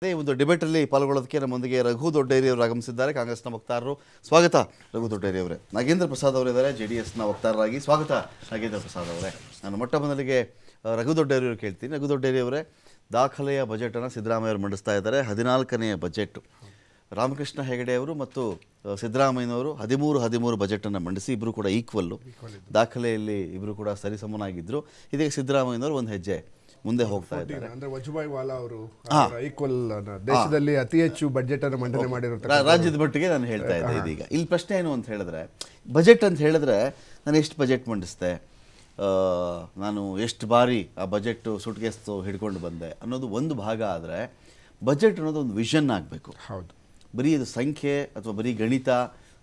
ಅದೇ ಒಂದು ಡಿಬೇಟಲ್ಲಿ ಪಾಲ್ಗೊಳ್ಳೋದಕ್ಕೆ ನಮ್ಮೊಂದಿಗೆ ರಘು ದೊಡ್ಡೇರಿ ಅವರು ಆಗಮಿಸಿದ್ದಾರೆ ಕಾಂಗ್ರೆಸ್ನ ವಕ್ತಾರರು ಸ್ವಾಗತ ರಘು ದೊಡ್ಡೇರಿ ಅವರೇ ನಾಗೇಂದ್ರ ಪ್ರಸಾದ್ ಅವರಿದ್ದಾರೆ ಜೆ ಡಿ ಎಸ್ನ ವಕ್ತಾರರಾಗಿ ಸ್ವಾಗತ ನಾಗೇಂದ್ರ ಪ್ರಸಾದ್ ಅವರೇ ನಾನು ಮೊಟ್ಟ ಮೊದಲಿಗೆ ರಘು ದೊಡ್ಡೇರಿ ಅವರು ಕೇಳ್ತೀನಿ ರಘು ದೊಡ್ಡೇರಿ ಅವರೇ ದಾಖಲೆಯ ಬಜೆಟನ್ನು ಸಿದ್ದರಾಮಯ್ಯ ಅವರು ಮಂಡಿಸ್ತಾ ಇದ್ದಾರೆ ಹದಿನಾಲ್ಕನೆಯ ಬಜೆಟ್ ರಾಮಕೃಷ್ಣ ಹೆಗಡೆ ಅವರು ಮತ್ತು ಸಿದ್ದರಾಮಯ್ಯನವರು ಹದಿಮೂರು ಹದಿಮೂರು ಬಜೆಟನ್ನು ಮಂಡಿಸಿ ಇಬ್ಬರು ಕೂಡ ಈಕ್ವಲ್ಲು ದಾಖಲೆಯಲ್ಲಿ ಇಬ್ಬರು ಕೂಡ ಸರಿಸಮನಾಗಿದ್ದರು ಇದಕ್ಕೆ ಸಿದ್ದರಾಮಯ್ಯನವರು ಒಂದು ಹೆಜ್ಜೆ ಮುಂದೆ ಹೋಗ್ತಾ ಇದ್ದಾರೆ ಅಂದ್ರೆ ವಜುಭಾಯಿ ವಾಲಾ ಅವರು ಈಕ್ವಲ್ ದೇಶದಲ್ಲಿ ಅತಿ ಹೆಚ್ಚು ಬಜೆಟ್ ಅನ್ನು ಮಂಡನೆ ಮಾಡಿರುತ್ತಾರೆ ರಾಜ್ಯದ ಮಟ್ಟಿಗೆ ನಾನು ಹೇಳ್ತಾ ಇದ್ದೆ ಇದೀಗ ಇಲ್ಲಿ ಪ್ರಶ್ನೆ ಏನು ಅಂತ ಹೇಳಿದ್ರೆ ಬಜೆಟ್ ಅಂತ ಹೇಳಿದ್ರೆ ನಾನು ಎಷ್ಟು ಬಜೆಟ್ ಮಂಡಿಸ್ದೆ ನಾನು ಎಷ್ಟು ಬಾರಿ ಆ ಬಜೆಟ್ ಸುಟ್ಗೆಸ್ತು ಹಿಡ್ಕೊಂಡು ಬಂದೆ ಅನ್ನೋದು ಒಂದು ಭಾಗ ಆದರೆ ಬಜೆಟ್ ಅನ್ನೋದು ಒಂದು ವಿಷನ್ ಆಗಬೇಕು ಹೌದು ಬರೀ ಅದು ಸಂಖ್ಯೆ ಅಥವಾ ಬರೀ ಗಣಿತ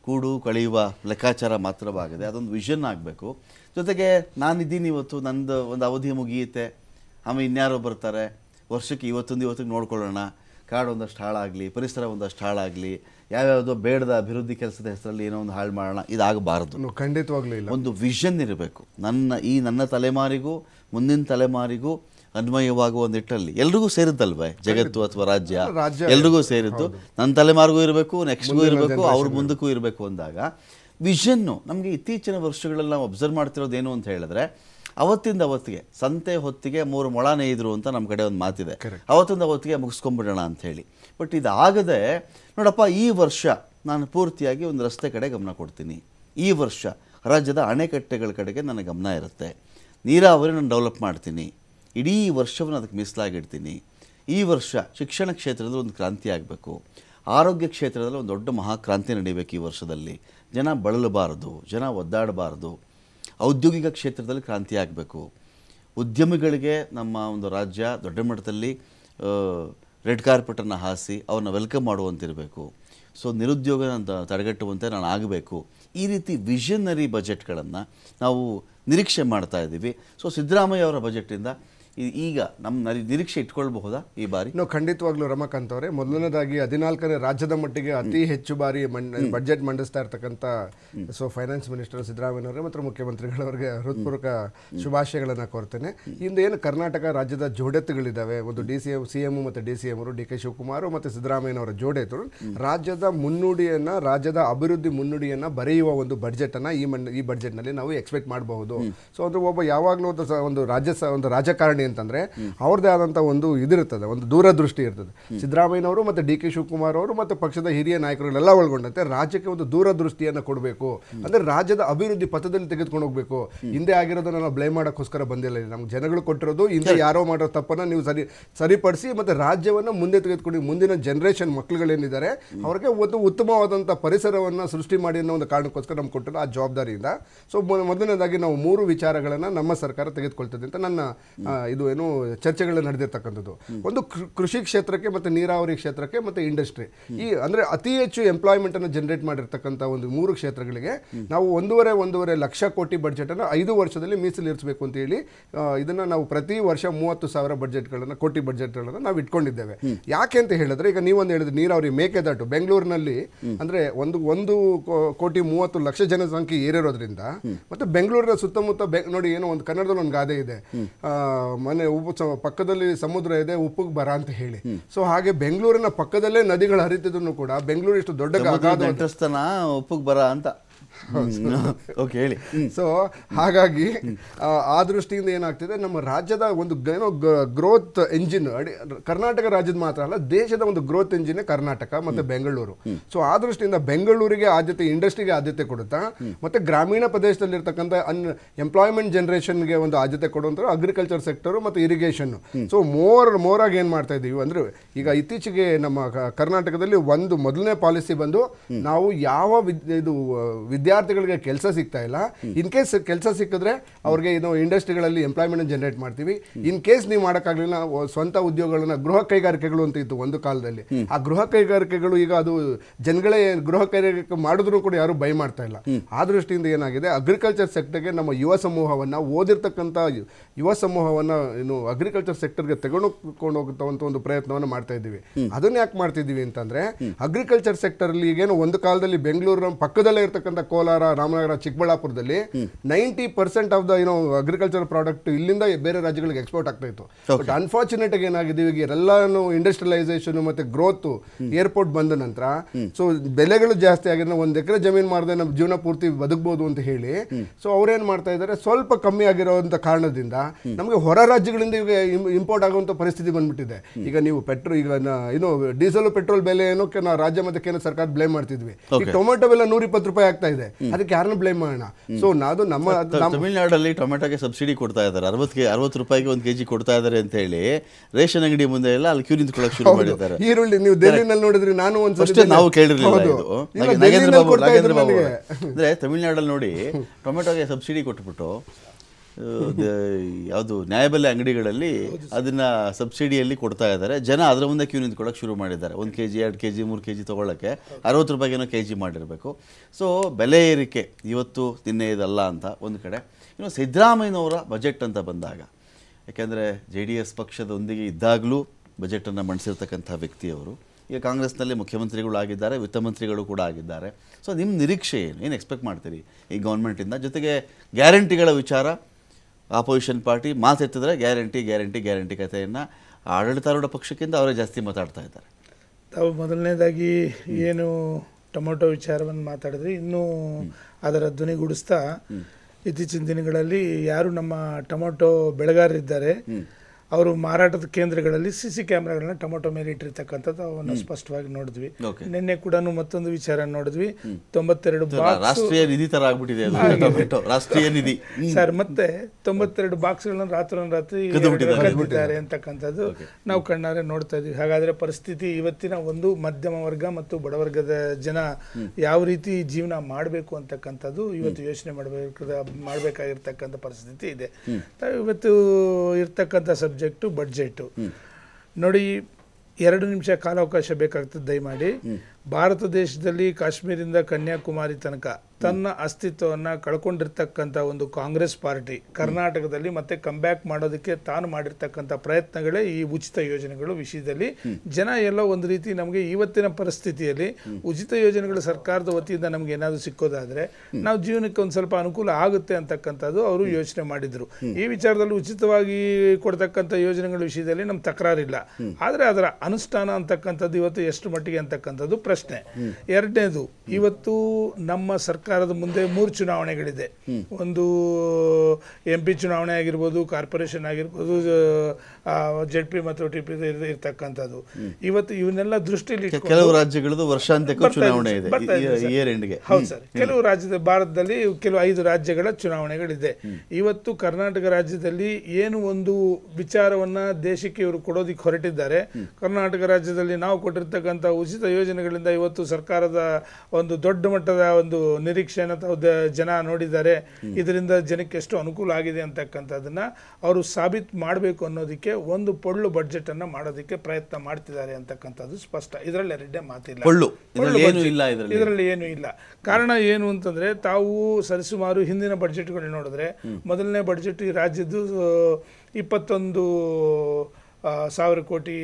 ಕೂಡು ಕಳೆಯುವ ಲೆಕ್ಕಾಚಾರ ಮಾತ್ರವಾಗಿದೆ ಅದೊಂದು ವಿಷನ್ ಆಗಬೇಕು ಜೊತೆಗೆ ನಾನಿದ್ದೀನಿ ಇವತ್ತು ನಂದು ಒಂದು ಅವಧಿ ಮುಗಿಯುತ್ತೆ ಆಮೇಲೆ ಇನ್ಯಾರೋ ಬರ್ತಾರೆ ವರ್ಷಕ್ಕೆ ಇವತ್ತೊಂದು ಇವತ್ತಿಗೆ ನೋಡ್ಕೊಳ್ಳೋಣ ಕಾಡು ಒಂದಷ್ಟು ಹಾಳಾಗಲಿ ಪರಿಸರ ಒಂದಷ್ಟು ಹಾಳಾಗಲಿ ಯಾವ್ಯಾವುದೋ ಬೇಡದ ಅಭಿವೃದ್ಧಿ ಕೆಲಸದ ಹೆಸರಲ್ಲಿ ಏನೋ ಒಂದು ಹಾಳು ಮಾಡೋಣ ಇದಾಗಬಾರದು ಖಂಡಿತವಾಗಲಿ ಇಲ್ಲ ಒಂದು ವಿಷನ್ ಇರಬೇಕು ನನ್ನ ಈ ನನ್ನ ತಲೆಮಾರಿಗೂ ಮುಂದಿನ ತಲೆಮಾರಿಗೂ ಅನ್ವಯವಾಗುವ ನಿಟ್ಟಲ್ಲಿ ಎಲ್ರಿಗೂ ಸೇರಿದ್ದಲ್ವೇ ಜಗತ್ತು ಅಥವಾ ರಾಜ್ಯ ಎಲ್ರಿಗೂ ಸೇರಿದ್ದು ನನ್ನ ತಲೆಮಾರಿಗೂ ಇರಬೇಕು ನೆಕ್ಸ್ಟ್ಗೂ ಇರಬೇಕು ಅವ್ರ ಮುಂದಕ್ಕೂ ಇರಬೇಕು ಅಂದಾಗ ವಿಷನ್ನು ನಮಗೆ ಇತ್ತೀಚಿನ ವರ್ಷಗಳಲ್ಲಿ ನಾವು ಅಬ್ಸರ್ವ್ ಮಾಡ್ತಿರೋದು ಏನು ಅಂತ ಹೇಳಿದ್ರೆ ಅವತ್ತಿಂದ ಅವತ್ತಿಗೆ ಸಂತೆ ಹೊತ್ತಿಗೆ ಮೂರು ಮೊಳ ನೇಯಿದ್ರು ಅಂತ ನಮ್ಮ ಕಡೆ ಒಂದು ಮಾತಿದೆ ಅವತ್ತಿಂದ ಅವತ್ತಿಗೆ ಮುಗಿಸ್ಕೊಂಬಿಡೋಣ ಅಂತ ಹೇಳಿ ಬಟ್ ಆಗದೆ ನೋಡಪ್ಪ ಈ ವರ್ಷ ನಾನು ಪೂರ್ತಿಯಾಗಿ ಒಂದು ರಸ್ತೆ ಕಡೆ ಗಮನ ಕೊಡ್ತೀನಿ ಈ ವರ್ಷ ರಾಜ್ಯದ ಅಣೆಕಟ್ಟೆಗಳ ಕಡೆಗೆ ನನ್ನ ಗಮನ ಇರುತ್ತೆ ನೀರಾವರಿ ನಾನು ಡೆವಲಪ್ ಮಾಡ್ತೀನಿ ಇಡೀ ವರ್ಷವನ್ನು ಅದಕ್ಕೆ ಮೀಸಲಾಗಿಡ್ತೀನಿ ಈ ವರ್ಷ ಶಿಕ್ಷಣ ಕ್ಷೇತ್ರದಲ್ಲಿ ಒಂದು ಕ್ರಾಂತಿ ಆಗಬೇಕು ಆರೋಗ್ಯ ಕ್ಷೇತ್ರದಲ್ಲಿ ಒಂದು ದೊಡ್ಡ ಮಹಾಕ್ರಾಂತಿ ನಡೀಬೇಕು ಈ ವರ್ಷದಲ್ಲಿ ಜನ ಬಳಲಬಾರದು ಜನ ಒದ್ದಾಡಬಾರದು ಔದ್ಯೋಗಿಕ ಕ್ಷೇತ್ರದಲ್ಲಿ ಕ್ರಾಂತಿ ಆಗಬೇಕು ಉದ್ಯಮಿಗಳಿಗೆ ನಮ್ಮ ಒಂದು ರಾಜ್ಯ ದೊಡ್ಡ ಮಟ್ಟದಲ್ಲಿ ರೆಡ್ ಕಾರ್ಪೆಟನ್ನು ಹಾಸಿ ಅವ್ರನ್ನ ವೆಲ್ಕಮ್ ಮಾಡುವಂತಿರಬೇಕು ಸೊ ನಿರುದ್ಯೋಗ ತಡೆಗಟ್ಟುವಂತೆ ನಾನು ಆಗಬೇಕು ಈ ರೀತಿ ವಿಷನರಿ ಬಜೆಟ್ಗಳನ್ನು ನಾವು ನಿರೀಕ್ಷೆ ಮಾಡ್ತಾ ಇದ್ದೀವಿ ಸೊ ಸಿದ್ದರಾಮಯ್ಯ ಅವರ ಬಜೆಟಿಂದ ಈಗ ನಮ್ಮ ನಿರೀಕ್ಷೆ ಇಟ್ಕೊಳ್ಬಹುದಾ ಈ ಬಾರಿ ನಾವು ಖಂಡಿತವಾಗ್ಲೂ ರಮಕಾಂತ್ ಅವರೇ ಮೊದಲನೇದಾಗಿ ಹದಿನಾಲ್ಕನೇ ರಾಜ್ಯದ ಮಟ್ಟಿಗೆ ಅತಿ ಹೆಚ್ಚು ಬಾರಿ ಬಜೆಟ್ ಮಂಡಿಸ್ತಾ ಇರ್ತಕ್ಕಂಥ ಸೊ ಫೈನಾನ್ಸ್ ಮಿನಿಸ್ಟರ್ ಸಿದ್ದರಾಮಯ್ಯ ಅವರೇ ಮತ್ತು ಮುಖ್ಯಮಂತ್ರಿಗಳವರಿಗೆ ಹೃತ್ಪೂರ್ವಕ ಶುಭಾಶಯಗಳನ್ನು ಕೋರ್ತೇನೆ ಇಂದು ಏನು ಕರ್ನಾಟಕ ರಾಜ್ಯದ ಜೋಡೆತ್ತುಗಳಿದ್ದಾವೆ ಒಂದು D C M C M ಮತ್ತು D C M D K Shivakumar ಮತ್ತು ಸಿದ್ದರಾಮಯ್ಯನವರ ಜೋಡೆತ್ತು ರಾಜ್ಯದ ಮುನ್ನುಡಿಯನ್ನು ರಾಜ್ಯದ ಅಭಿವೃದ್ಧಿ ಮುನ್ನುಡಿಯನ್ನು ಬರೆಯುವ ಒಂದು ಬಜೆಟನ್ನು ಈ ಮಂಡ್ ಈ ಬಜೆಟ್ನಲ್ಲಿ ನಾವು ಎಕ್ಸ್ಪೆಕ್ಟ್ ಮಾಡಬಹುದು ಸೊ ಅಂದರೆ ಒಬ್ಬ ಯಾವಾಗಲೂ ಒಂದು ಒಂದು ರಾಜ್ಯ ಒಂದು ರಾಜಕಾರಣಿ ಮಾಡಿ ಅಂತಂದ್ರೆ ಅವ್ರದ್ದೇ ಆದಂಥ ಒಂದು ಇದಿರುತ್ತದೆ ಒಂದು ದೂರದೃಷ್ಟಿ ಇರ್ತದೆ ಸಿದ್ದರಾಮಯ್ಯನವರು ಮತ್ತೆ ಡಿ ಕೆ ಶಿವಕುಮಾರ್ ಅವರು ಮತ್ತು ಪಕ್ಷದ ಹಿರಿಯ ನಾಯಕರುಗಳೆಲ್ಲ ಒಳಗೊಂಡಂತೆ ರಾಜ್ಯಕ್ಕೆ ಒಂದು ದೂರದೃಷ್ಟಿಯನ್ನು ಕೊಡಬೇಕು ಅಂದ್ರೆ ರಾಜ್ಯದ ಅಭಿವೃದ್ಧಿ ಪಥದಲ್ಲಿ ತೆಗೆದುಕೊಂಡು ಹೋಗಬೇಕು ಹಿಂದೆ ಆಗಿರೋದನ್ನ ನಾವು ಬ್ಲೇಮ್ ಮಾಡೋಕ್ಕೋಸ್ಕರ ಬಂದಿಲ್ಲ ನಮ್ಗೆ ಜನಗಳು ಕೊಟ್ಟಿರೋದು ಹಿಂದೆ ಯಾರೋ ಮಾಡೋ ತಪ್ಪನ್ನು ನೀವು ಸರಿ ಸರಿಪಡಿಸಿ ಮತ್ತೆ ರಾಜ್ಯವನ್ನು ಮುಂದೆ ತೆಗೆದುಕೊಂಡು ಮುಂದಿನ ಜನರೇಷನ್ ಮಕ್ಕಳುಗಳೇನಿದ್ದಾರೆ ಅವ್ರಿಗೆ ಒಂದು ಉತ್ತಮವಾದಂತಹ ಪರಿಸರವನ್ನ ಸೃಷ್ಟಿ ಮಾಡಿ ಅನ್ನೋ ಒಂದು ಕಾರಣಕ್ಕೋಸ್ಕರ ನಮ್ಗೆ ಕೊಟ್ಟಿರೋ ಆ ಜವಾಬ್ದಾರಿಯಿಂದ ಸೊ ಮೊದಲನೇದಾಗಿ ನಾವು ಮೂರು ವಿಚಾರಗಳನ್ನು ನಮ್ಮ ಸರ್ಕಾರ ತೆಗೆದುಕೊಳ್ತದೆ ಅಂತ ನನ್ನ ಇದು ಏನು ಚರ್ಚೆಗಳು ನಡೆದಿರ್ತಕ್ಕಂಥದ್ದು ಒಂದು ಕೃಷಿ ಕ್ಷೇತ್ರಕ್ಕೆ ಮತ್ತು ನೀರಾವರಿ ಕ್ಷೇತ್ರಕ್ಕೆ ಮತ್ತು ಇಂಡಸ್ಟ್ರಿ ಈ ಅಂದರೆ ಅತಿ ಹೆಚ್ಚು ಎಂಪ್ಲಾಯ್ಮೆಂಟನ್ನು ಜನರೇಟ್ ಮಾಡಿರ್ತಕ್ಕಂಥ ಒಂದು ಮೂರು ಕ್ಷೇತ್ರಗಳಿಗೆ ನಾವು ಒಂದೂವರೆ ಒಂದೂವರೆ ಲಕ್ಷ ಕೋಟಿ ಬಜೆಟನ್ನು ಐದು ವರ್ಷದಲ್ಲಿ ಮೀಸಲಿರಿಸಬೇಕು ಅಂತ ಹೇಳಿ ಇದನ್ನು ನಾವು ಪ್ರತಿ ವರ್ಷ ಮೂವತ್ತು ಸಾವಿರ ಬಡ್ಜೆಟ್ಗಳನ್ನು ಕೋಟಿ ಬಜೆಟ್ಗಳನ್ನು ನಾವು ಇಟ್ಕೊಂಡಿದ್ದೇವೆ ಯಾಕೆ ಅಂತ ಹೇಳಿದ್ರೆ ಈಗ ನೀವೊಂದು ಹೇಳಿದ್ರೆ ನೀರಾವರಿ ಮೇಕೆದಾಟು ಬೆಂಗಳೂರಿನಲ್ಲಿ ಅಂದರೆ ಒಂದು ಒಂದು ಕೋಟಿ ಮೂವತ್ತು ಲಕ್ಷ ಜನಸಂಖ್ಯೆ ಏರಿರೋದ್ರಿಂದ ಮತ್ತು ಬೆಂಗಳೂರಿನ ಸುತ್ತಮುತ್ತ ನೋಡಿ ಏನೋ ಒಂದು ಕನ್ನಡದಲ್ಲಿ ಒಂದು ಗಾದೆ ಇದೆ ಮನೆ ಉಪ್ಪು ಪಕ್ಕದಲ್ಲಿ ಸಮುದ್ರ ಇದೆ ಉಪ್ಪಿಗೆ ಬರ ಅಂತ ಹೇಳಿ ಸೊ ಹಾಗೆ ಬೆಂಗಳೂರಿನ ಪಕ್ಕದಲ್ಲೇ ನದಿಗಳು ಹರಿತಿದ್ರು ಕೂಡ ಬೆಂಗಳೂರು ಇಷ್ಟು ದೊಡ್ಡ ಉಪ್ಪಿಗೆ ಬರ ಅಂತ ಓಕೆ ಹೇಳಿ ಸೊ ಹಾಗಾಗಿ ಆ ದೃಷ್ಟಿಯಿಂದ ಏನಾಗ್ತಿದೆ ನಮ್ಮ ರಾಜ್ಯದ ಒಂದು ಏನೋ ಗ್ರೋತ್ ಎಂಜಿನ್ ಕರ್ನಾಟಕ ರಾಜ್ಯದ ಮಾತ್ರ ಅಲ್ಲ ದೇಶದ ಒಂದು ಗ್ರೋತ್ ಎಂಜಿನ್ ಕರ್ನಾಟಕ ಮತ್ತೆ ಬೆಂಗಳೂರು ಸೊ ಆ ದೃಷ್ಟಿಯಿಂದ ಬೆಂಗಳೂರಿಗೆ ಆದ್ಯತೆ ಇಂಡಸ್ಟ್ರಿಗೆ ಆದ್ಯತೆ ಕೊಡುತ್ತಾ ಮತ್ತೆ ಗ್ರಾಮೀಣ ಪ್ರದೇಶದಲ್ಲಿ ಇರ್ತಕ್ಕಂಥ ಅನ್ ಎಂಪ್ಲಾಯ್ಮೆಂಟ್ ಜನರೇಷನ್ಗೆ ಒಂದು ಆದ್ಯತೆ ಕೊಡುವಂಥ ಅಗ್ರಿಕಲ್ಚರ್ ಸೆಕ್ಟರ್ ಮತ್ತು ಇರಿಗೇಷನ್ ಸೊ ಮೋರ್ ಮೋರ್ ಆಗಿ ಏನು ಮಾಡ್ತಾ ಇದೀವಿ ಅಂದ್ರೆ ಈಗ ಇತ್ತೀಚೆಗೆ ನಮ್ಮ ಕರ್ನಾಟಕದಲ್ಲಿ ಒಂದು ಮೊದಲನೇ ಪಾಲಿಸಿ ಬಂದು ನಾವು ಯಾವ ಇದು ವಿದ್ಯಾ ವಿದ್ಯಾರ್ಥಿಗಳಿಗೆ ಕೆಲಸ ಸಿಗ್ತಾ ಇಲ್ಲ ಇನ್ ಕೇಸ್ ಕೆಲಸ ಸಿಕ್ಕಿದ್ರೆ ಅವ್ರಿಗೆ ಇದು ಇಂಡಸ್ಟ್ರಿಗಳಲ್ಲಿ ಎಂಪ್ಲಾಯ್ಮೆಂಟ್ ಜನರೇಟ್ ಮಾಡ್ತೀವಿ ಇನ್ ಕೇಸ್ ನೀವು ಮಾಡೋಕ್ಕಾಗಲಿಲ್ಲ ಸ್ವಂತ ಉದ್ಯೋಗಗಳನ್ನ ಗೃಹ ಕೈಗಾರಿಕೆಗಳು ಅಂತ ಇತ್ತು ಒಂದು ಕಾಲದಲ್ಲಿ ಆ ಗೃಹ ಕೈಗಾರಿಕೆಗಳು ಈಗ ಅದು ಜನಗಳೇ ಗೃಹ ಕೈಗಾರಿಕೆ ಮಾಡಿದ್ರು ಕೂಡ ಯಾರು ಭಯ ಮಾಡ್ತಾ ಇಲ್ಲ ಆ ದೃಷ್ಟಿಯಿಂದ ಏನಾಗಿದೆ ಅಗ್ರಿಕಲ್ಚರ್ ಸೆಕ್ಟರ್ಗೆ ನಮ್ಮ ಯುವ ಸಮೂಹವನ್ನು ಓದಿರ್ತಕ್ಕಂಥ ಯುವ ಸಮೂಹವನ್ನು ಏನು ಅಗ್ರಿಕಲ್ಚರ್ ಸೆಕ್ಟರ್ಗೆ ತೆಗೆದುಕೊಂಡು ಹೋಗುವಂಥ ಒಂದು ಪ್ರಯತ್ನವನ್ನು ಮಾಡ್ತಾ ಇದ್ದೀವಿ ಅದನ್ನ ಯಾಕೆ ಮಾಡ್ತಿದ್ದೀವಿ ಅಂತಂದ್ರೆ ಅಗ್ರಿಕಲ್ಚರ್ ಸೆಕ್ಟರ್ ಏನೋ ಒಂದು ಕಾಲದಲ್ಲಿ ಬೆಂಗಳೂರು ಪಕ್ಕದಲ್ಲೇ ಇರತಕ್ಕಂಥ ಕೋಲಾರ ರಾಮನಗರ ಚಿಕ್ಕಬಳ್ಳಾಪುರದಲ್ಲಿ ನೈಂಟಿ ಪರ್ಸೆಂಟ್ ಆಫ್ ದ ಏನೋ ಅಗ್ರಿಕಲ್ಚರ್ ಪ್ರಾಡಕ್ಟ್ ಇಲ್ಲಿಂದ ಬೇರೆ ರಾಜ್ಯಗಳಿಗೆ ಎಕ್ಸ್ಪೋರ್ಟ್ ಆಗ್ತಾ ಇತ್ತು ಬಟ್ ಅನ್ಫಾರ್ಚುನೇಟ್ ಆಗಿ ಏನಾಗಿದೆ ಈಗ ಎಲ್ಲಾನು ಇಂಡಸ್ಟ್ರಿಯಲೈಸೇಷನ್ ಮತ್ತೆ ಗ್ರೋತ್ ಏರ್ಪೋರ್ಟ್ ಬಂದ ನಂತರ ಸೊ ಬೆಲೆಗಳು ಜಾಸ್ತಿ ಆಗಿದೆ ಒಂದ್ ಎಕರೆ ಜಮೀನು ಮಾಡಿದ್ರೆ ನಮ್ಮ ಜೀವನ ಪೂರ್ತಿ ಬದುಕಬಹುದು ಅಂತ ಹೇಳಿ ಸೊ ಅವ್ರೇನ್ ಮಾಡ್ತಾ ಇದ್ದಾರೆ ಸ್ವಲ್ಪ ಕಮ್ಮಿ ಆಗಿರೋಂತ ಕಾರಣದಿಂದ ನಮಗೆ ಹೊರ ರಾಜ್ಯಗಳಿಂದ ಈಗ ಇಂಪೋರ್ಟ್ ಆಗುವಂತ ಪರಿಸ್ಥಿತಿ ಬಂದ್ಬಿಟ್ಟಿದೆ ಈಗ ನೀವು ಪೆಟ್ರೋಲ್ ಈಗ ಏನು ಡೀಸೆಲ್ ಪೆಟ್ರೋಲ್ ಬೆಲೆ ಏನೋ ರಾಜ್ಯ ಮತ್ತೆ ಕೇಂದ್ರ ಸರ್ಕಾರ ಬ್ಲೇಮ್ ಮಾಡ್ತಿದ್ವಿ ಈ ಟೊಮೆಟೊ ಬೆಲೆ ನೂರ ಇಪ್ಪತ್ತು ರೂಪಾಯಿ ಆಗ್ತಾ ಇದೆ ಇದೆ ಅದಕ್ಕೆ ಯಾರನ್ನು ಬ್ಲೇಮ್ ಮಾಡೋಣ ಸೊ ನಾವು ನಮ್ಮ ತಮಿಳ್ನಾಡಲ್ಲಿ ಟೊಮೆಟೊಗೆ ಸಬ್ಸಿಡಿ ಕೊಡ್ತಾ ಇದ್ದಾರೆ ಅರವತ್ತಿಗೆ ಅರವತ್ತು ರೂಪಾಯಿಗೆ ಒಂದು ಕೆಜಿ ಕೊಡ್ತಾ ಇದ್ದಾರೆ ಅಂತ ಹೇಳಿ ರೇಷನ್ ಅಂಗಡಿ ಮುಂದೆ ಎಲ್ಲ ಅಲ್ಲಿ ಕ್ಯೂ ನಿಂತ್ಕೊಳ್ಳೋಕೆ ಶುರು ಮಾಡಿದ್ದಾರೆ ಈರುಳ್ಳಿ ನೀವು ದೆಹಲಿನಲ್ಲಿ ನೋಡಿದ್ರೆ ನಾನು ಒಂದು ನಾವು ಕೇಳಿರಲಿಲ್ಲ ಅಂದ್ರೆ ತಮಿಳ್ನಾಡಲ್ಲಿ ನೋಡಿ ಟೊಮೆಟೊಗೆ ಸಬ್ಸಿಡಿ ಕೊಟ್ಬಿಟ್ಟು ಯಾವುದು ನ್ಯಾಯಬೆಲೆ ಅಂಗಡಿಗಳಲ್ಲಿ ಅದನ್ನು ಸಬ್ಸಿಡಿಯಲ್ಲಿ ಕೊಡ್ತಾ ಇದ್ದಾರೆ ಜನ ಅದರ ಮುಂದೆ ಕ್ಯೂ ನಿಂತ್ಕೊಳ್ಳೋಕೆ ಶುರು ಮಾಡಿದ್ದಾರೆ ಒಂದು ಕೆ ಜಿ ಎರಡು ಕೆ ಜಿ ಮೂರು ಕೆ ಜಿ ತೊಗೊಳ್ಳೋಕ್ಕೆ ಅರವತ್ತು ರೂಪಾಯಿಗೇನೋ ಕೆ ಜಿ ಮಾಡಿರಬೇಕು ಸೊ ಬೆಲೆ ಏರಿಕೆ ಇವತ್ತು ನಿನ್ನೆ ಇದಲ್ಲ ಅಂತ ಒಂದು ಕಡೆ ಇನ್ನು ಸಿದ್ದರಾಮಯ್ಯನವರ ಬಜೆಟ್ ಅಂತ ಬಂದಾಗ ಯಾಕೆಂದರೆ ಜೆ ಡಿ ಎಸ್ ಪಕ್ಷದೊಂದಿಗೆ ಇದ್ದಾಗಲೂ ಬಜೆಟನ್ನು ಮಂಡಿಸಿರ್ತಕ್ಕಂಥ ವ್ಯಕ್ತಿಯವರು ಈಗ ಕಾಂಗ್ರೆಸ್ನಲ್ಲಿ ಮುಖ್ಯಮಂತ್ರಿಗಳು ಆಗಿದ್ದಾರೆ ವಿತ್ತ ಮಂತ್ರಿಗಳು ಕೂಡ ಆಗಿದ್ದಾರೆ ಸೊ ನಿಮ್ಮ ನಿರೀಕ್ಷೆ ಏನು ಏನು ಎಕ್ಸ್ಪೆಕ್ಟ್ ಮಾಡ್ತೀರಿ ಈ ಗೌರ್ಮೆಂಟಿಂದ ಜೊತೆಗೆ ಗ್ಯಾರಂಟಿಗಳ ವಿಚಾರ ಆಪೋಸಿಷನ್ ಪಾರ್ಟಿ ಮಾತೆತ್ತಿದ್ರೆ ಗ್ಯಾರಂಟಿ ಗ್ಯಾರಂಟಿ ಗ್ಯಾರಂಟಿ ಕಥೆಯನ್ನು ಆಡಳಿತಾರೂಢ ಪಕ್ಷಕ್ಕಿಂತ ಅವರೇ ಜಾಸ್ತಿ ಮಾತಾಡ್ತಾ ಇದ್ದಾರೆ ತಾವು ಮೊದಲನೇದಾಗಿ ಏನು ಟೊಮೊಟೊ ವಿಚಾರವನ್ನು ಮಾತಾಡಿದ್ರೆ ಇನ್ನೂ ಅದರ ಧ್ವನಿಗೂಡಿಸ್ತಾ ಇತ್ತೀಚಿನ ದಿನಗಳಲ್ಲಿ ಯಾರು ನಮ್ಮ ಟೊಮೊಟೊ ಬೆಳೆಗಾರರಿದ್ದಾರೆ ಅವರು ಮಾರಾಟದ ಕೇಂದ್ರಗಳಲ್ಲಿ ಸಿ ಸಿ ಕ್ಯಾಮ್ರಾಗಳನ್ನ ಟೊಮೊಟೊ ಮೇಲೆ ಇಟ್ಟಿರ್ತಕ್ಕಂಥದ್ದು ಅವನ್ನ ಸ್ಪಷ್ಟವಾಗಿ ನೋಡಿದ್ವಿ ನಿನ್ನೆ ಕೂಡ ಮತ್ತೊಂದು ವಿಚಾರ ನೋಡಿದ್ವಿ ತೊಂಬತ್ತೆರಡು ರಾಷ್ಟ್ರೀಯ ನಿಧಿ ತರ ಆಗ್ಬಿಟ್ಟಿದೆ ರಾಷ್ಟ್ರೀಯ ನಿಧಿ ಸರ್ ಮತ್ತೆ ತೊಂಬತ್ತೆರಡು ಬಾಕ್ಸ್ಗಳನ್ನ ರಾತ್ರೋರಾತ್ರಿ ಕದ್ಬಿಟ್ಟಿದ್ದಾರೆ ಅಂತಕ್ಕಂಥದ್ದು ನಾವು ಕಣ್ಣಾರೆ ನೋಡ್ತಾ ಇದ್ವಿ ಹಾಗಾದ್ರೆ ಪರಿಸ್ಥಿತಿ ಇವತ್ತಿನ ಒಂದು ಮಧ್ಯಮ ವರ್ಗ ಮತ್ತು ಬಡವರ್ಗದ ಜನ ಯಾವ ರೀತಿ ಜೀವನ ಮಾಡಬೇಕು ಅಂತಕ್ಕಂಥದ್ದು ಇವತ್ತು ಯೋಚನೆ ಮಾಡಬೇಕಾದ ಮಾಡಬೇಕಾಗಿರ್ತಕ್ಕಂಥ ಪರಿಸ್ಥಿತಿ ಇದೆ ಇವತ್ತು ಇರ್ತಕ್ಕಂಥ ಸಬ್ಜೆಕ್ಟ್ ಪ್ರಾಜೆಕ್ಟು ಬಡ್ಜೆಟು ನೋಡಿ ಎರಡು ನಿಮಿಷ ಕಾಲಾವಕಾಶ ಬೇಕಾಗ್ತದೆ ದಯಮಾಡಿ ಭಾರತ ದೇಶದಲ್ಲಿ ಕಾಶ್ಮೀರಿಂದ ಕನ್ಯಾಕುಮಾರಿ ತನಕ ತನ್ನ ಅಸ್ತಿತ್ವವನ್ನು ಕಳ್ಕೊಂಡಿರ್ತಕ್ಕಂಥ ಒಂದು ಕಾಂಗ್ರೆಸ್ ಪಾರ್ಟಿ ಕರ್ನಾಟಕದಲ್ಲಿ ಮತ್ತೆ ಕಂಬ್ಯಾಕ್ ಮಾಡೋದಕ್ಕೆ ತಾನು ಮಾಡಿರ್ತಕ್ಕಂಥ ಪ್ರಯತ್ನಗಳೇ ಈ ಉಚಿತ ಯೋಜನೆಗಳು ವಿಷಯದಲ್ಲಿ ಜನ ಎಲ್ಲ ಒಂದು ರೀತಿ ನಮಗೆ ಇವತ್ತಿನ ಪರಿಸ್ಥಿತಿಯಲ್ಲಿ ಉಚಿತ ಯೋಜನೆಗಳು ಸರ್ಕಾರದ ವತಿಯಿಂದ ನಮ್ಗೆ ಏನಾದರೂ ಸಿಕ್ಕೋದಾದರೆ ನಾವು ಜೀವನಕ್ಕೆ ಒಂದು ಸ್ವಲ್ಪ ಅನುಕೂಲ ಆಗುತ್ತೆ ಅಂತಕ್ಕಂಥದ್ದು ಅವರು ಯೋಚನೆ ಮಾಡಿದ್ರು ಈ ವಿಚಾರದಲ್ಲಿ ಉಚಿತವಾಗಿ ಕೊಡ್ತಕ್ಕಂಥ ಯೋಜನೆಗಳ ವಿಷಯದಲ್ಲಿ ನಮ್ಮ ತಕರಾರಿಲ್ಲ ಆದರೆ ಅದರ ಅನುಷ್ಠಾನ ಅಂತಕ್ಕಂಥದ್ದು ಇವತ್ತು ಎಷ್ಟು ಮಟ್ಟಿಗೆ ಅಂತಕ್ಕಂಥದ್ದು ಪ್ರಶ್ನೆ ಎರಡನೇದು ಇವತ್ತು ನಮ್ಮ ಸರ್ಕಾರ ಸರ್ಕಾರದ ಮುಂದೆ ಮೂರು ಚುನಾವಣೆಗಳಿದೆ ಒಂದು ಎಂ ಪಿ ಚುನಾವಣೆ ಆಗಿರ್ಬೋದು ಕಾರ್ಪೊರೇಷನ್ ಆಗಿರ್ಬೋದು ಜೆಡ್ ಪಿ ಮತ್ತು ಟಿ ಪಿ ಇರ್ತಕ್ಕಂಥದ್ದು ಇವತ್ತು ಇವನ್ನೆಲ್ಲ ದೃಷ್ಟಿಯಲ್ಲಿ ಕೆಲವು ರಾಜ್ಯಗಳದ್ದು ಚುನಾವಣೆ ಇದೆ ಹೌದು ಸರ್ ಕೆಲವು ರಾಜ್ಯದ ಭಾರತದಲ್ಲಿ ಕೆಲವು ಐದು ರಾಜ್ಯಗಳ ಚುನಾವಣೆಗಳಿದೆ ಇವತ್ತು ಕರ್ನಾಟಕ ರಾಜ್ಯದಲ್ಲಿ ಏನು ಒಂದು ವಿಚಾರವನ್ನ ದೇಶಕ್ಕೆ ಇವರು ಕೊಡೋದಿಕ್ಕೆ ಹೊರಟಿದ್ದಾರೆ ಕರ್ನಾಟಕ ರಾಜ್ಯದಲ್ಲಿ ನಾವು ಕೊಟ್ಟಿರ್ತಕ್ಕಂಥ ಉಚಿತ ಯೋಜನೆಗಳಿಂದ ಇವತ್ತು ಸರ್ಕಾರದ ಒಂದು ದೊಡ್ಡ ಮಟ್ಟದ ಒಂದು ನಿರೀಕ್ಷೆಯನ್ನು ತಾವು ಜನ ನೋಡಿದ್ದಾರೆ ಇದರಿಂದ ಜನಕ್ಕೆ ಎಷ್ಟು ಅನುಕೂಲ ಆಗಿದೆ ಅಂತಕ್ಕಂಥದ್ದನ್ನ ಅವರು ಸಾಬೀತು ಮಾಡಬೇಕು ಅನ್ನೋದಕ್ಕೆ ಒಂದು ಪೊಳ್ಳು ಅನ್ನ ಮಾಡೋದಕ್ಕೆ ಪ್ರಯತ್ನ ಮಾಡ್ತಿದ್ದಾರೆ ಅಂತಕ್ಕಂಥದ್ದು ಸ್ಪಷ್ಟ ಇದರಲ್ಲಿ ಎರಡೇ ಮಾತಿಲ್ಲ ಇದರಲ್ಲಿ ಏನು ಇಲ್ಲ ಕಾರಣ ಏನು ಅಂತಂದ್ರೆ ತಾವು ಸರಿಸುಮಾರು ಹಿಂದಿನ ಬಡ್ಜೆಟ್ಗಳನ್ನ ನೋಡಿದ್ರೆ ಮೊದಲನೇ ಬಡ್ಜೆಟ್ ಈ ರಾಜ್ಯದ್ದು ಇಪ್ಪತ್ತೊಂದು ಸಾವಿರ ಕೋಟಿ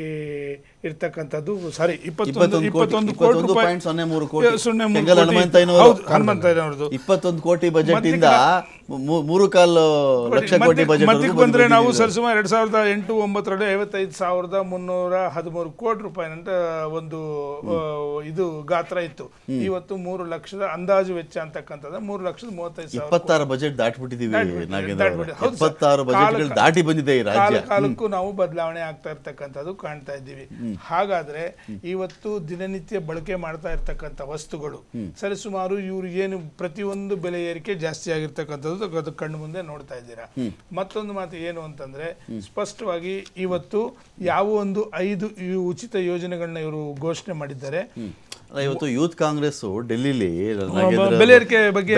ಇರ್ತಕ್ಕಂಥದ್ದು ಸಾರಿ ಇಪ್ಪತ್ತೊಂದು ಇಪ್ಪತ್ತೊಂದು ಕೋಟಿ ಸೊನ್ನೆ ಮೂರು ಕೋಟಿ ಸೊನ್ನೆ ಮೂರು ಇಪ್ಪತ್ತೊಂದು ಕೋಟಿ ಬಜೆಟ್ ಇಂದ ಮೂರು ಕಾಲು ಲಕ್ಷ ಕೋಟಿ ಬಜೆಟ್ ಬಂದರೆ ನಾವು ಸರಿಸುಮಾರು ಎರಡು ಸಾವಿರದ ಎಂಟು ಒಂಬತ್ತರಲ್ಲಿ ಐವತ್ತೈದು ಸಾವಿರದ ಮುನ್ನೂರ ಹದಿಮೂರು ಕೋಟಿ ರೂಪಾಯಿನಂತ ಒಂದು ಇದು ಗಾತ್ರ ಇತ್ತು ಇವತ್ತು ಮೂರು ಲಕ್ಷದ ಅಂದಾಜು ವೆಚ್ಚ ಅಂತಕ್ಕಂಥದ್ದು ಮೂರು ಲಕ್ಷದ ಮೂವತ್ತೈದು ಇಪ್ಪತ್ತಾರು ಬಜೆಟ್ ದಾಟ್ಬಿಟ್ಟಿದ್ದೀವಿ ದಾಟಿ ಬಂದಿದೆ ರಾಜ್ಯ ಕಾಲಕ್ಕೂ ನಾವು ಬದಲಾವಣೆ ಆಗ್ತಾ ಇರ್ತಕ್ಕಂಥದ್ದು ಕಾಣ್ತಾ ಇದ್ದೀವಿ ಹಾಗಾದ್ರೆ ಇವತ್ತು ದಿನನಿತ್ಯ ಬಳಕೆ ಮಾಡ್ತಾ ಇರ್ತಕ್ಕಂಥ ವಸ್ತುಗಳು ಸರಿಸುಮಾರು ಇವರು ಏನು ಪ್ರತಿಯೊಂದು ಬೆಲೆ ಏರಿಕೆ ಜಾಸ್ತಿ ಆಗಿರ್ತಕ್ಕಂಥದ್ದು ಅನ್ನೋದು ಕಣ್ಣು ಮುಂದೆ ನೋಡ್ತಾ ಇದ್ದೀರಾ ಮತ್ತೊಂದು ಮಾತು ಏನು ಅಂತಂದ್ರೆ ಸ್ಪಷ್ಟವಾಗಿ ಇವತ್ತು ಯಾವ ಒಂದು ಐದು ಉಚಿತ ಯೋಜನೆಗಳನ್ನ ಇವರು ಘೋಷಣೆ ಮಾಡಿದ್ದಾರೆ ಇವತ್ತು ಯೂತ್ ಕಾಂಗ್ರೆಸ್ ಡೆಲ್ಲಿಲಿ ಬೆಲೆ ಬಗ್ಗೆ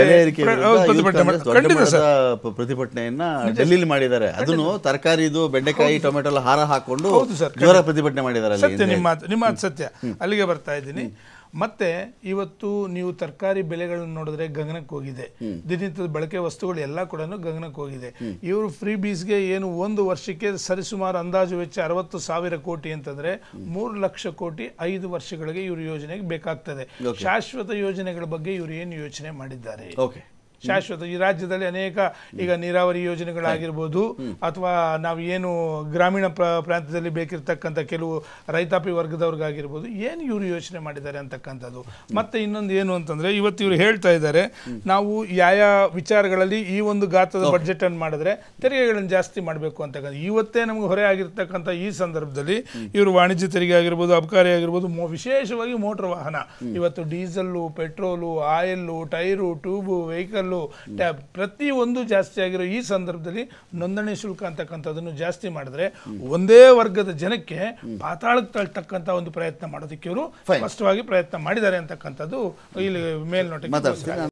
ಪ್ರತಿಭಟನೆಯನ್ನ ಡೆಲ್ಲಿಲಿ ಮಾಡಿದ್ದಾರೆ ಅದನ್ನು ತರಕಾರಿದು ಬೆಂಡೆಕಾಯಿ ಟೊಮೆಟೊ ಹಾರ ಹಾಕೊಂಡು ಜೋರ ಪ್ರತಿಭಟನೆ ಮಾಡಿದ್ದಾರೆ ನಿಮ್ಮ ನಿಮ್ಮ ಸತ್ಯ ಅಲ್ಲಿಗೆ ಬರ್ತಾ ಇದ್ದೀನಿ ಮತ್ತೆ ಇವತ್ತು ನೀವು ತರಕಾರಿ ಬೆಲೆಗಳನ್ನು ನೋಡಿದ್ರೆ ಗಗನಕ್ಕೆ ಹೋಗಿದೆ ದಿನನಿತ್ಯದ ಬಳಕೆ ವಸ್ತುಗಳು ಎಲ್ಲ ಕೂಡ ಗಗನಕ್ಕೆ ಹೋಗಿದೆ ಇವರು ಫ್ರೀ ಬೀಸ್ಗೆ ಏನು ಒಂದು ವರ್ಷಕ್ಕೆ ಸರಿಸುಮಾರು ಅಂದಾಜು ವೆಚ್ಚ ಅರವತ್ತು ಸಾವಿರ ಕೋಟಿ ಅಂತಂದ್ರೆ ಮೂರು ಲಕ್ಷ ಕೋಟಿ ಐದು ವರ್ಷಗಳಿಗೆ ಇವರು ಯೋಜನೆಗೆ ಬೇಕಾಗ್ತದೆ ಶಾಶ್ವತ ಯೋಜನೆಗಳ ಬಗ್ಗೆ ಇವರು ಏನು ಯೋಚನೆ ಮಾಡಿದ್ದಾರೆ ಶಾಶ್ವತ ಈ ರಾಜ್ಯದಲ್ಲಿ ಅನೇಕ ಈಗ ನೀರಾವರಿ ಯೋಜನೆಗಳಾಗಿರ್ಬೋದು ಅಥವಾ ನಾವು ಏನು ಗ್ರಾಮೀಣ ಪ್ರಾಂತ್ಯದಲ್ಲಿ ಬೇಕಿರ್ತಕ್ಕಂಥ ಕೆಲವು ರೈತಾಪಿ ವರ್ಗದವ್ರಿಗಾಗಿರ್ಬೋದು ಏನು ಇವರು ಯೋಚನೆ ಮಾಡಿದ್ದಾರೆ ಅಂತಕ್ಕಂಥದ್ದು ಮತ್ತೆ ಇನ್ನೊಂದು ಏನು ಅಂತಂದರೆ ಇವತ್ತು ಇವರು ಹೇಳ್ತಾ ಇದ್ದಾರೆ ನಾವು ಯಾವ ವಿಚಾರಗಳಲ್ಲಿ ಈ ಒಂದು ಗಾತ್ರದ ಬಡ್ಜೆಟ್ ಅನ್ನು ಮಾಡಿದ್ರೆ ತೆರಿಗೆಗಳನ್ನು ಜಾಸ್ತಿ ಮಾಡಬೇಕು ಅಂತಕ್ಕಂಥ ಇವತ್ತೇ ನಮಗೆ ಹೊರೆ ಆಗಿರ್ತಕ್ಕಂಥ ಈ ಸಂದರ್ಭದಲ್ಲಿ ಇವರು ವಾಣಿಜ್ಯ ತೆರಿಗೆ ಆಗಿರ್ಬೋದು ಅಬಕಾರಿ ಆಗಿರ್ಬೋದು ವಿಶೇಷವಾಗಿ ಮೋಟಾರ್ ವಾಹನ ಇವತ್ತು diesel petrol oil tyre tube vehicle ಪ್ರತಿ ಪ್ರತಿಯೊಂದು ಜಾಸ್ತಿ ಆಗಿರೋ ಈ ಸಂದರ್ಭದಲ್ಲಿ ನೋಂದಣಿ ಶುಲ್ಕ ಅಂತಕ್ಕಂಥದ್ದನ್ನು ಜಾಸ್ತಿ ಮಾಡಿದ್ರೆ ಒಂದೇ ವರ್ಗದ ಜನಕ್ಕೆ ಪಾತಾಳಕ್ಕೆ ತಳ್ತಕ್ಕಂಥ ಒಂದು ಪ್ರಯತ್ನ ಮಾಡೋದಕ್ಕೆ ಇವರು ಸ್ಪಷ್ಟವಾಗಿ ಪ್ರಯತ್ನ ಮಾಡಿದ್ದಾರೆ ಅಂತಕ್ಕಂಥದ್ದು ಇಲ್ಲಿ ಮೇಲ್ನೋಟಕ್ಕೆ